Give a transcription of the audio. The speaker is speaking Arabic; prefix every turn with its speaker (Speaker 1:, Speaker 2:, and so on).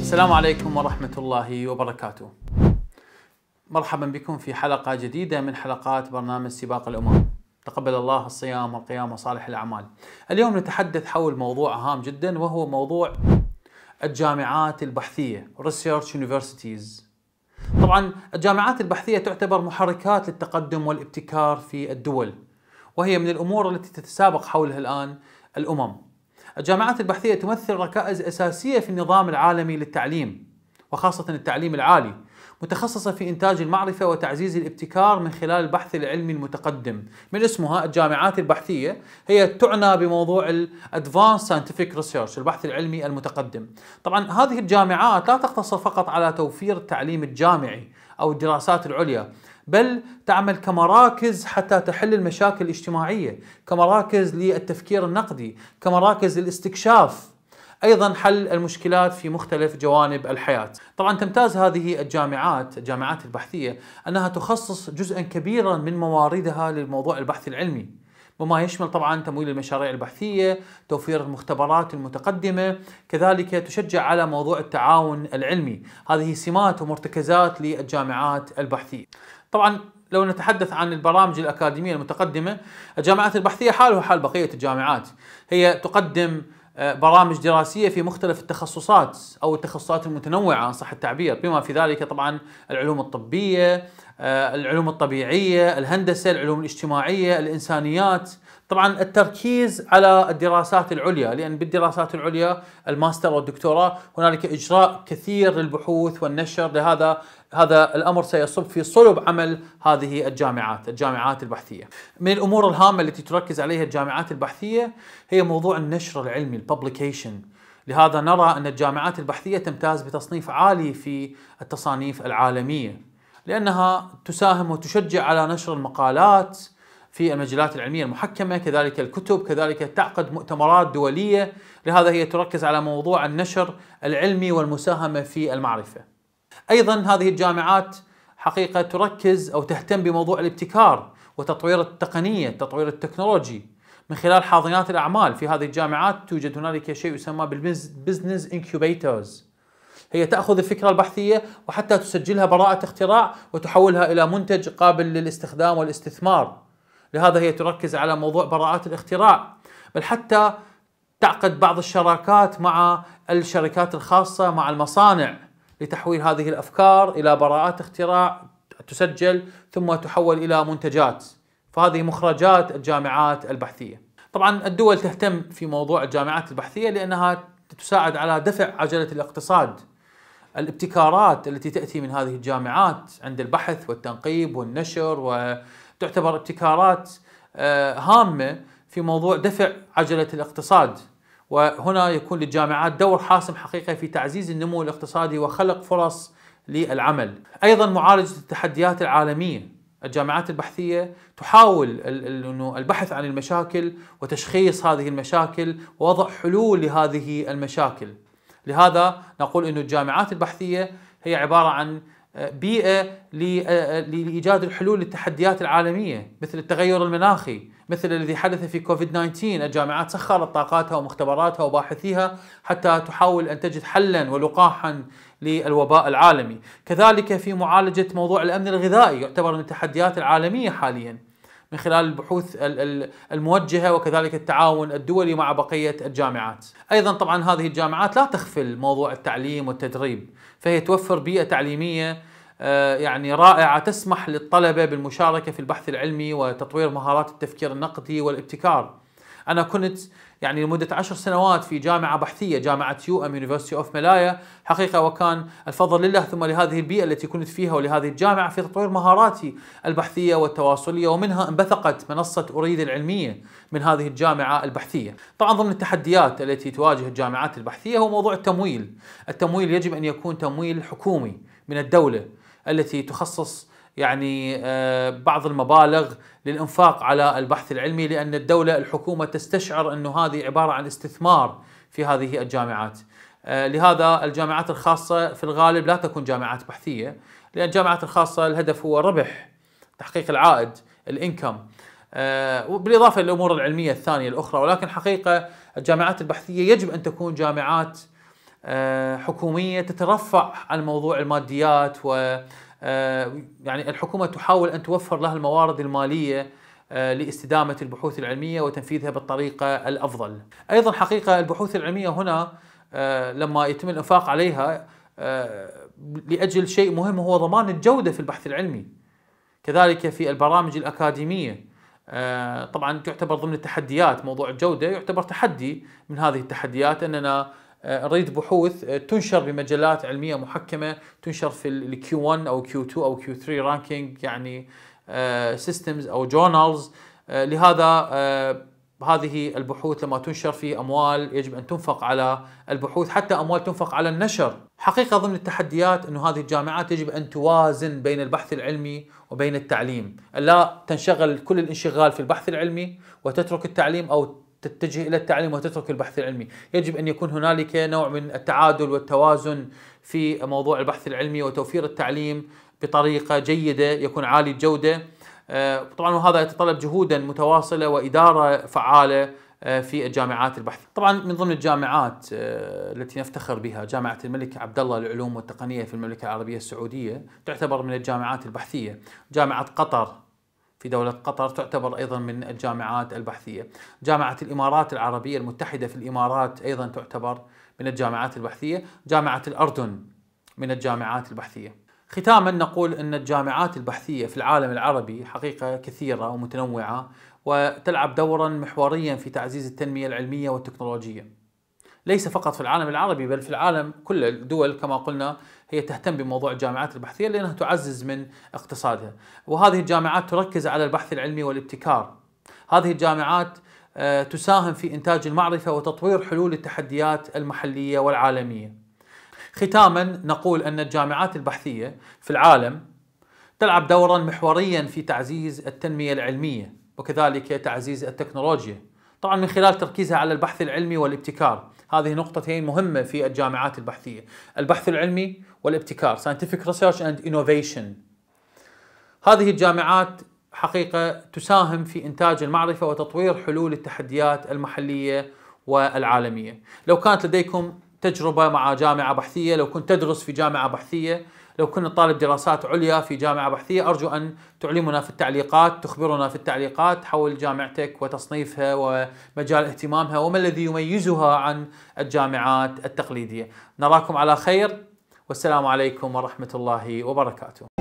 Speaker 1: السلام عليكم ورحمة الله وبركاته. مرحبا بكم في حلقة جديدة من حلقات برنامج سباق الأمم. تقبل الله الصيام والقيام وصالح الأعمال. اليوم نتحدث حول موضوع هام جدا وهو موضوع الجامعات البحثية Research Universities طبعا الجامعات البحثية تعتبر محركات للتقدم والابتكار في الدول وهي من الأمور التي تتسابق حولها الآن الأمم الجامعات البحثية تمثل ركائز أساسية في النظام العالمي للتعليم وخاصة التعليم العالي متخصصة في إنتاج المعرفة وتعزيز الابتكار من خلال البحث العلمي المتقدم من اسمها الجامعات البحثية هي تعنى بموضوع الادفانس ساينتفك ريسيرش البحث العلمي المتقدم طبعا هذه الجامعات لا تقتصر فقط على توفير التعليم الجامعي أو الدراسات العليا بل تعمل كمراكز حتى تحل المشاكل الاجتماعية كمراكز للتفكير النقدي كمراكز للاستكشاف ايضا حل المشكلات في مختلف جوانب الحياه. طبعا تمتاز هذه الجامعات، الجامعات البحثيه انها تخصص جزءا كبيرا من مواردها للموضوع البحث العلمي. وما يشمل طبعا تمويل المشاريع البحثيه، توفير المختبرات المتقدمه، كذلك تشجع على موضوع التعاون العلمي، هذه سمات ومرتكزات للجامعات البحثيه. طبعا لو نتحدث عن البرامج الأكاديمية المتقدمة الجامعات البحثية حالها حال بقية الجامعات هي تقدم آه، برامج دراسيه في مختلف التخصصات او التخصصات المتنوعه ان صح التعبير بما في ذلك طبعا العلوم الطبيه آه، العلوم الطبيعيه الهندسه العلوم الاجتماعيه الانسانيات طبعا التركيز على الدراسات العليا لان بالدراسات العليا الماستر والدكتوراه هنالك اجراء كثير للبحوث والنشر لهذا هذا الامر سيصب في صلب عمل هذه الجامعات، الجامعات البحثيه. من الامور الهامه التي تركز عليها الجامعات البحثيه هي موضوع النشر العلمي الببليكيشن. لهذا نرى ان الجامعات البحثيه تمتاز بتصنيف عالي في التصانيف العالميه لانها تساهم وتشجع على نشر المقالات في المجلات العلمية المحكمة كذلك الكتب كذلك تعقد مؤتمرات دولية لهذا هي تركز على موضوع النشر العلمي والمساهمة في المعرفة أيضا هذه الجامعات حقيقة تركز أو تهتم بموضوع الابتكار وتطوير التقنية تطوير التكنولوجي من خلال حاضنات الأعمال في هذه الجامعات توجد هنالك شيء يسمى بالبزنس انكيوبيتورز هي تأخذ الفكرة البحثية وحتى تسجلها براءة اختراع وتحولها إلى منتج قابل للاستخدام والاستثمار لهذا هي تركز على موضوع براءات الاختراع بل حتى تعقد بعض الشراكات مع الشركات الخاصة مع المصانع لتحويل هذه الأفكار إلى براءات اختراع تسجل ثم تحول إلى منتجات فهذه مخرجات الجامعات البحثية طبعا الدول تهتم في موضوع الجامعات البحثية لأنها تساعد على دفع عجلة الاقتصاد الابتكارات التي تأتي من هذه الجامعات عند البحث والتنقيب والنشر و تعتبر ابتكارات آه، هامه في موضوع دفع عجله الاقتصاد وهنا يكون للجامعات دور حاسم حقيقي في تعزيز النمو الاقتصادي وخلق فرص للعمل. ايضا معالجه التحديات العالميه، الجامعات البحثيه تحاول انه البحث عن المشاكل وتشخيص هذه المشاكل ووضع حلول لهذه المشاكل. لهذا نقول انه الجامعات البحثيه هي عباره عن بيئه لايجاد الحلول للتحديات العالميه مثل التغير المناخي مثل الذي حدث في كوفيد 19 الجامعات سخرت طاقاتها ومختبراتها وباحثيها حتى تحاول ان تجد حلا ولقاحا للوباء العالمي كذلك في معالجه موضوع الامن الغذائي يعتبر من التحديات العالميه حاليا من خلال البحوث الموجهه وكذلك التعاون الدولي مع بقيه الجامعات. ايضا طبعا هذه الجامعات لا تخفل موضوع التعليم والتدريب، فهي توفر بيئه تعليميه آه، يعني رائعه تسمح للطلبه بالمشاركه في البحث العلمي وتطوير مهارات التفكير النقدي والابتكار. انا كنت يعني لمدة عشر سنوات في جامعة بحثية جامعة يو ام يونيفرستي اوف ملايا حقيقة وكان الفضل لله ثم لهذه البيئة التي كنت فيها ولهذه الجامعة في تطوير مهاراتي البحثية والتواصلية ومنها انبثقت منصة أريد العلمية من هذه الجامعة البحثية طبعا ضمن التحديات التي تواجه الجامعات البحثية هو موضوع التمويل التمويل يجب أن يكون تمويل حكومي من الدولة التي تخصص يعني آه، بعض المبالغ للإنفاق على البحث العلمي لأن الدولة الحكومة تستشعر أنه هذه عبارة عن استثمار في هذه الجامعات آه، لهذا الجامعات الخاصة في الغالب لا تكون جامعات بحثية لأن الجامعات الخاصة الهدف هو ربح تحقيق العائد الإنكم آه، بالإضافة للأمور العلمية الثانية الأخرى ولكن حقيقة الجامعات البحثية يجب أن تكون جامعات حكومية تترفع عن موضوع الماديات و آه، يعني الحكومة تحاول أن توفر لها الموارد المالية آه، لاستدامة البحوث العلمية وتنفيذها بالطريقة الأفضل أيضا حقيقة البحوث العلمية هنا آه، لما يتم الإنفاق عليها لأجل شيء مهم هو ضمان الجودة في البحث العلمي كذلك في البرامج الأكاديمية طبعا تعتبر ضمن التحديات موضوع الجودة يعتبر تحدي من هذه التحديات أننا نريد آه، بحوث آه، تنشر بمجلات علميه محكمه تنشر في الكيو 1 او كيو 2 او كيو 3 رانكينج يعني سيستمز آه، او جورنالز لهذا هذه البحوث لما تنشر في اموال يجب ان تنفق على البحوث حتى اموال تنفق على النشر حقيقه ضمن التحديات انه هذه الجامعات يجب ان توازن بين البحث العلمي وبين التعليم الا تنشغل كل الانشغال في البحث العلمي وتترك التعليم او تتجه الى التعليم وتترك البحث العلمي، يجب ان يكون هنالك نوع من التعادل والتوازن في موضوع البحث العلمي وتوفير التعليم بطريقه جيده يكون عالي الجوده. آه، طبعا وهذا يتطلب جهودا متواصله واداره فعاله آه، في الجامعات البحث. طبعا من ضمن الجامعات آه، التي نفتخر بها جامعه الملك عبد الله للعلوم والتقنيه في المملكه العربيه السعوديه تعتبر من الجامعات البحثيه. جامعه قطر في دولة قطر تعتبر أيضا من الجامعات البحثية جامعة الإمارات العربية المتحدة في الإمارات أيضا تعتبر من الجامعات البحثية جامعة الأردن من الجامعات البحثية ختاما نقول أن الجامعات البحثية في العالم العربي حقيقة كثيرة ومتنوعة وتلعب دورا محوريا في تعزيز التنمية العلمية والتكنولوجية ليس فقط في العالم العربي بل في العالم كل الدول كما قلنا هي تهتم بموضوع الجامعات البحثيه لانها تعزز من اقتصادها، وهذه الجامعات تركز على البحث العلمي والابتكار. هذه الجامعات آه، تساهم في انتاج المعرفه وتطوير حلول التحديات المحليه والعالميه. ختاما نقول ان الجامعات البحثيه في العالم تلعب دورا محوريا في تعزيز التنميه العلميه وكذلك تعزيز التكنولوجيا طبعا من خلال تركيزها على البحث العلمي والابتكار هذه نقطتين مهمة في الجامعات البحثية البحث العلمي والابتكار Scientific Research and Innovation هذه الجامعات حقيقة تساهم في إنتاج المعرفة وتطوير حلول التحديات المحلية والعالمية لو كانت لديكم تجربة مع جامعة بحثية لو كنت تدرس في جامعة بحثية لو كنا طالب دراسات عليا في جامعة بحثية أرجو أن تعلمنا في التعليقات تخبرنا في التعليقات حول جامعتك وتصنيفها ومجال اهتمامها وما الذي يميزها عن الجامعات التقليدية نراكم على خير والسلام عليكم ورحمة الله وبركاته